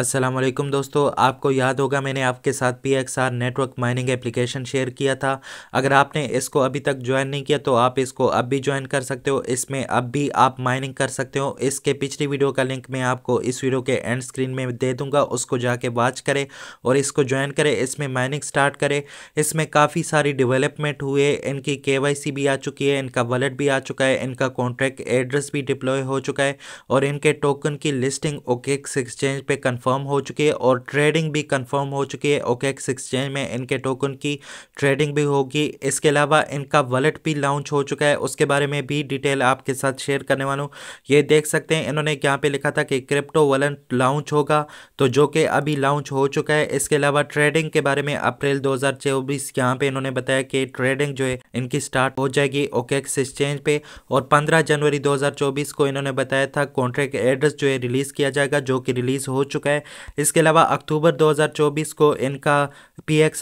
असलम दोस्तों आपको याद होगा मैंने आपके साथ P X R network mining application share किया था अगर आपने इसको अभी तक ज्वाइन नहीं किया तो आप इसको अब भी ज्वाइन कर सकते हो इसमें अब भी आप माइनिंग कर सकते हो इसके पिछली वीडियो का लिंक मैं आपको इस वीडियो के एंड स्क्रीन में दे दूंगा उसको जाके वॉच करें और इसको ज्वाइन करें इसमें माइनिंग स्टार्ट करें इसमें काफ़ी सारी डिवेलपमेंट हुए इनकी के भी आ चुकी है इनका वॉलेट भी आ चुका है इनका कॉन्ट्रैक्ट एड्रेस भी डिप्लॉय हो चुका है और इनके टोकन की लिस्टिंग ओके एक्सचेंज पर कन्फर्म कंफर्म हो चुकी है और ट्रेडिंग भी कंफर्म हो चुकी है एक्स एक्सचेंज में इनके टोकन की ट्रेडिंग भी होगी इसके अलावा इनका वॉलेट भी लॉन्च हो चुका है उसके बारे में भी डिटेल आपके साथ शेयर करने वाला हूँ ये देख सकते हैं इन्होंने यहाँ पे लिखा था कि क्रिप्टो वॉलेट लॉन्च होगा तो जो कि अभी लॉन्च हो चुका है इसके अलावा ट्रेडिंग के बारे में अप्रैल दो हज़ार चौबीस यहाँ पे इन्होंने बताया कि ट्रेडिंग जो है इनकी स्टार्ट हो जाएगी ओकेक्स एक्सचेंज पे और पंद्रह जनवरी चौबीस को इन्होंने बताया था कॉन्ट्रैक्ट एड्रेस जो है रिलीज़ किया जाएगा जो कि रिलीज़ हो चुका है है इसके अलावा अक्टूबर 2024 को इनका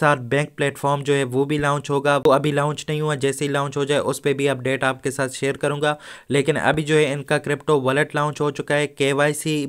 आर बैंक प्लेटफॉर्म जो है वो भी लॉन्च होगा वो अभी लॉन्च नहीं हुआ जैसे ही लॉन्च हो जाए उस पर भी अपडेट आपके साथ शेयर करूंगा लेकिन अभी जो है इनका क्रिप्टो वॉलेट लॉन्च हो चुका है के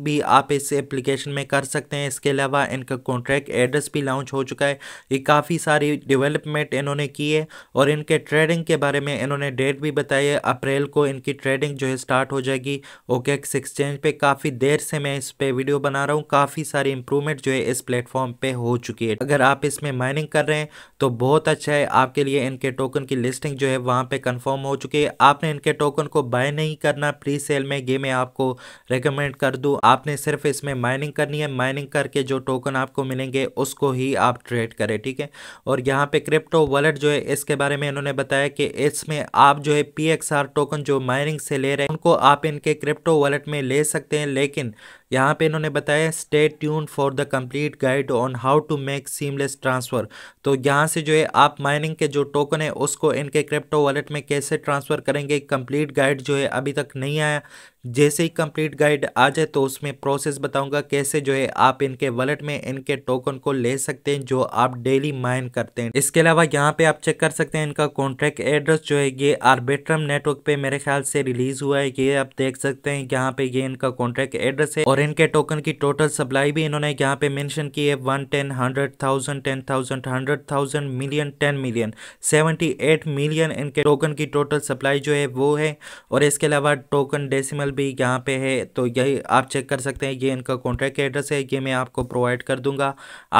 भी आप इस एप्लीकेशन में कर सकते हैं इसके अलावा इनका कॉन्ट्रैक्ट एड्रेस भी लॉन्च हो चुका है ये काफ़ी सारी डिवेलपमेंट इन्होंने की है और इनके ट्रेडिंग के बारे में इन्होंने डेट भी बताई है अप्रैल को इनकी ट्रेडिंग जो है स्टार्ट हो जाएगी ओके एक्सचेंज पे काफ़ी देर से मैं इस पर वीडियो बना रहा हूँ काफ़ी काफ़ी सारी इंप्रूवमेंट जो है इस प्लेटफॉर्म पे हो चुकी है अगर आप इसमें माइनिंग कर रहे हैं तो बहुत अच्छा है आपके लिए इनके टोकन की लिस्टिंग जो है वहाँ पे कंफर्म हो चुकी है आपने इनके टोकन को बाय नहीं करना प्री सेल में ये मैं आपको रिकमेंड कर दूँ आपने सिर्फ इसमें माइनिंग करनी है माइनिंग करके जो टोकन आपको मिलेंगे उसको ही आप ट्रेड करें ठीक है और यहाँ पर क्रिप्टो वॉलेट जो है इसके बारे में इन्होंने बताया कि इसमें आप जो है पी टोकन जो माइनिंग से ले रहे हैं उनको आप इनके क्रिप्टो वॉलेट में ले सकते हैं लेकिन यहाँ पे इन्होंने बताया stay tune for the complete guide on how to make seamless transfer तो यहाँ से जो है आप माइनिंग के जो टोकन है उसको इनके क्रिप्टो वॉलेट में कैसे ट्रांसफ़र करेंगे कंप्लीट गाइड जो है अभी तक नहीं आया जैसे ही कंप्लीट गाइड आ जाए तो उसमें प्रोसेस बताऊंगा कैसे जो है आप इनके वॉलेट में इनके टोकन को ले सकते हैं जो आप डेली माइन करते हैं इसके अलावा यहाँ पे आप चेक कर सकते हैं इनका कॉन्ट्रैक्ट एड्रेस जो है ये आर्बिट्रम नेटवर्क पे मेरे ख्याल से रिलीज हुआ है ये आप देख सकते हैं यहाँ पे ये इनका कॉन्ट्रैक्ट एड्रेस है और और इनके टोकन की टोटल सप्लाई भी इन्होंने यहाँ पे मेंशन की है one ten hundred thousand ten thousand hundred thousand million ten million seventy eight million इनके टोकन की टोटल सप्लाई जो है वो है और इसके अलावा टोकन डेसिमल भी यहाँ पे है तो यही आप चेक कर सकते हैं ये इनका कॉन्ट्रैक्ट एड्रेस है ये मैं आपको प्रोवाइड कर दूंगा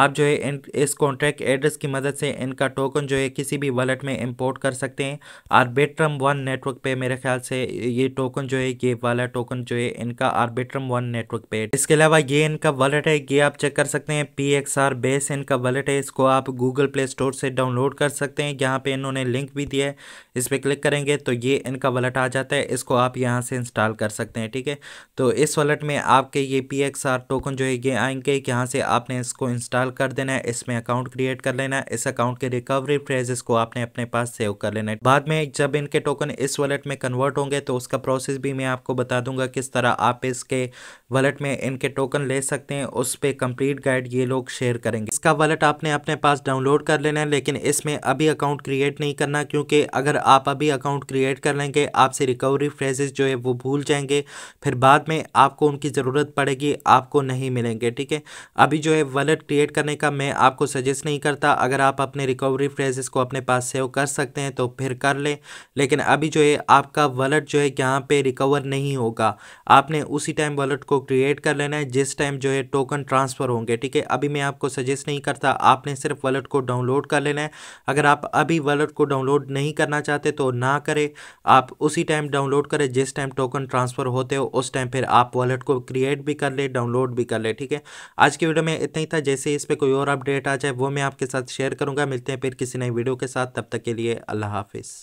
आप जो है इन, इस कॉन्ट्रैक्ट एड्रेस की मदद से इनका टोकन जो है किसी भी वॉलेट में इम्पोर्ट कर सकते हैं आर्बिट्रम वन नेटवर्क पर मेरे ख्याल से ये टोकन जो है ये वाला टोकन जो है इनका आर्बिट्रम वन नेटवर्क पेड इसके अलावा ये इनका वॉलेट है ये आप चेक कर सकते हैं पी एक्स आर बेस इनका वॉलेट है इसको आप गूगल प्ले स्टोर से डाउनलोड कर सकते हैं यहाँ पे इन्होंने लिंक भी दिया है इस पर क्लिक करेंगे तो ये इनका वॉलेट आ जाता है इसको आप यहाँ से इंस्टॉल कर सकते हैं ठीक है तो इस वॉलेट में आपके ये पी एक्स आर टोकन जो है ये आएंगे यहाँ से आपने इसको इंस्टॉल कर देना है इसमें अकाउंट क्रिएट कर लेना है इस अकाउंट के रिकवरी फ्रेजेस को आपने अपने पास सेव कर लेना है बाद में जब इनके टोकन इस वॉलेट में कन्वर्ट होंगे तो उसका प्रोसेस भी मैं आपको बता दूंगा किस तरह आप इसके वॉलेट वॉलेट में इनके टोकन ले सकते हैं उस पर कंप्लीट गाइड ये लोग शेयर करेंगे इसका वॉलेट आपने अपने पास डाउनलोड कर लेना है लेकिन इसमें अभी अकाउंट क्रिएट नहीं करना क्योंकि अगर आप अभी अकाउंट क्रिएट कर लेंगे आपसे रिकवरी फ्रेजेस जो है वो भूल जाएंगे फिर बाद में आपको उनकी ज़रूरत पड़ेगी आपको नहीं मिलेंगे ठीक है अभी जो है वॉलेट क्रिएट करने का मैं आपको सजेस्ट नहीं करता अगर आप अपने रिकवरी फ्रेजेस को अपने पास सेव कर सकते हैं तो फिर कर लें लेकिन अभी जो है आपका वॉलेट जो है यहाँ पर रिकवर नहीं होगा आपने उसी टाइम वॉलेट को क्रिएट क्रिएट कर लेना है जिस टाइम जो है टोकन ट्रांसफ़र होंगे ठीक है अभी मैं आपको सजेस्ट नहीं करता आपने सिर्फ वॉलेट को डाउनलोड कर लेना है अगर आप अभी वॉलेट को डाउनलोड नहीं करना चाहते तो ना करें आप उसी टाइम डाउनलोड करें जिस टाइम टोकन ट्रांसफ़र होते हो उस टाइम फिर आप वॉलेट को क्रिएट भी कर ले डाउनलोड भी कर ले ठीक है आज की वीडियो में इतना ही था जैसे इस पर कोई और अपडेट आ जाए वो मैं आपके साथ शेयर करूँगा मिलते हैं फिर किसी नई वीडियो के साथ तब तक के लिए अल्लाह हाफिज़